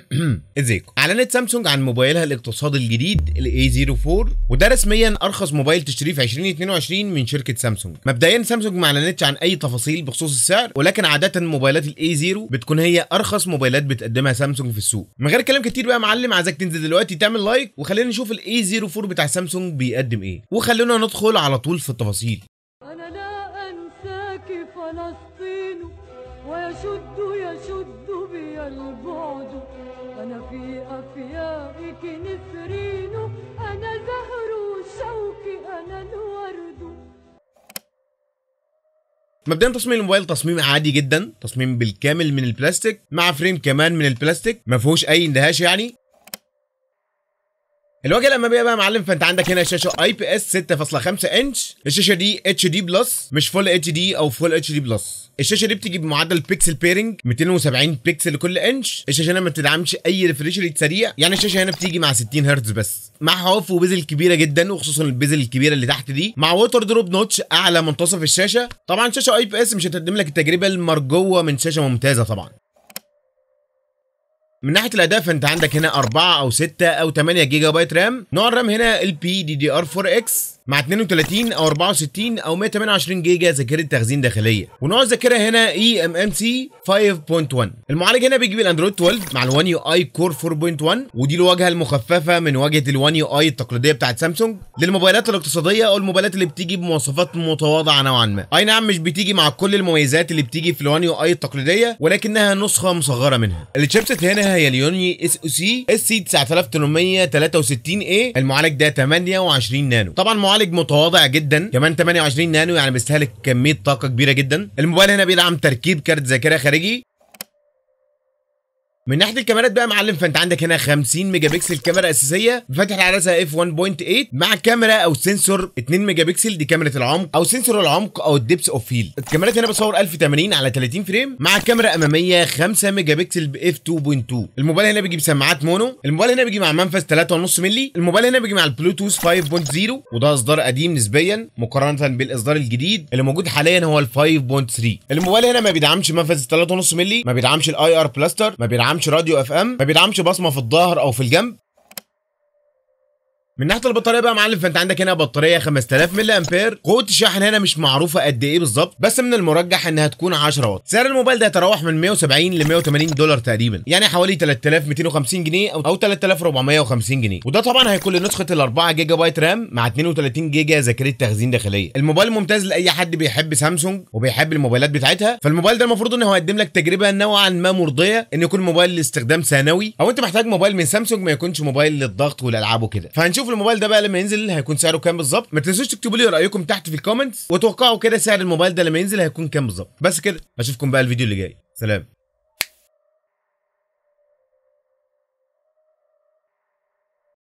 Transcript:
ازيكم اعلنت سامسونج عن موبايلها الاقتصادي الجديد a 04 وده رسميا ارخص موبايل تشتريه في 2022 من شركه سامسونج مبدئيا سامسونج ما اعلنتش عن اي تفاصيل بخصوص السعر ولكن عاده موبايلات a 0 بتكون هي ارخص موبايلات بتقدمها سامسونج في السوق من غير كلام كتير بقى يا معلم عايزك تنزل دلوقتي تعمل لايك وخلينا نشوف a 04 بتاع سامسونج بيقدم ايه وخلونا ندخل على طول في التفاصيل انا لا انساك فلسطين ويشد يشد بي البعد أنا في أفيائك نسرين أنا زهر الشوك أنا الورد مبدئيا تصميم الموبايل تصميم عادي جدا تصميم بالكامل من البلاستيك مع فريم كمان من البلاستيك ما فيهوش اي اندهاش يعني الواجهه الاماميه بقى يا معلم فانت عندك هنا شاشه اي بي اس 6.5 انش الشاشه دي اتش دي بلس مش فول اتش دي او فول اتش دي بلس الشاشه دي بتيجي بمعدل بيكسل بيرنج 270 بيكسل لكل انش الشاشه هنا ما بتدعمش اي ريفريش ريت سريع يعني الشاشه هنا بتيجي مع 60 هرتز بس مع حواف وبيزل كبيره جدا وخصوصا البيزل الكبيره اللي تحت دي مع ووتر دروب نوتش اعلى منتصف الشاشه طبعا شاشه اي بي اس مش هتقدم لك التجربه المرجوه من شاشه ممتازه طبعا من ناحيه الاداء فانت عندك هنا 4 او 6 او 8 جيجا بايت رام نوع الرام هنا ال بي دي دي ار 4 اكس مع 32 او 64 او 128 جيجا ذاكره تخزين داخليه ونوع الذاكره هنا اي ام ام سي 5.1 المعالج هنا بيجيب الاندرويد 12 مع الوان يو اي كور 4.1 ودي الواجهه المخففه من واجهه الوان يو اي التقليديه بتاعه سامسونج للموبايلات الاقتصاديه او الموبايلات اللي بتيجي بمواصفات متواضعه نوعا ما اي نعم مش بتيجي مع كل المميزات اللي بتيجي في الوان يو اي التقليديه ولكنها نسخه مصغره منها الشيبسيت هنا هي اليوني اس او سي اس سي 9863 اي المعالج ده 28 نانو طبعا معالج متواضع جدا كمان 28 نانو يعني بيستهلك كميه طاقه كبيره جدا الموبايل هنا بيدعم تركيب كارت ذاكره خارجي من ناحيه الكاميرات بقى يا معلم فانت عندك هنا 50 ميجا بكسل كاميرا اساسيه بفتح العدسه اف 1.8 مع كاميرا او سنسور 2 ميجا بكسل دي كاميرا العمق او سنسور العمق او الدبس اوف فيلد الكاميرات هنا بتصور 1080 على 30 فريم مع كاميرا اماميه 5 ميجا بكسل باف 2.2 الموبايل هنا بيجي بسماعات مونو الموبايل هنا بيجي مع منفذ 3.5 مللي الموبايل هنا بيجي مع البلوتوث 5.0 وده اصدار قديم نسبيا مقارنه بالاصدار الجديد اللي موجود حاليا هو ال 5.3 الموبايل هنا ما بيدعمش منفذ 3.5 مللي ما بيدعمش الاي ار بلاستر ما بيدعمش بيدعمش راديو اف ام ما بيدعمش بصمه في الظهر او في الجنب من ناحيه البطاريه بقى يا معلم فانت عندك هنا بطاريه 5000 ملي امبير قوه الشحن هنا مش معروفه قد ايه بالظبط بس من المرجح انها تكون 10 واط سعر الموبايل ده يتراوح من 170 ل 180 دولار تقريبا يعني حوالي 3250 جنيه او 3450 جنيه وده طبعا هيكون لنسخه ال 4 جيجا بايت رام مع 32 جيجا ذاكره تخزين داخليه الموبايل ممتاز لاي حد بيحب سامسونج وبيحب الموبايلات بتاعتها فالموبايل ده المفروض ان هو يقدم لك تجربه نوعا ما مرضيه ان يكون موبايل لاستخدام ثانوي او انت محتاج موبايل من سامسونج ما يكونش موبايل للضغط والالعاب وكده فهنشوف هنشوف الموبايل ده بقى لما ينزل هيكون سعره كام بالظبط ما تنسوش تكتبوا لي رايكم تحت في الكومنتس وتوقعوا كده سعر الموبايل ده لما ينزل هيكون كام بالظبط بس كده اشوفكم بقى الفيديو اللي جاي سلام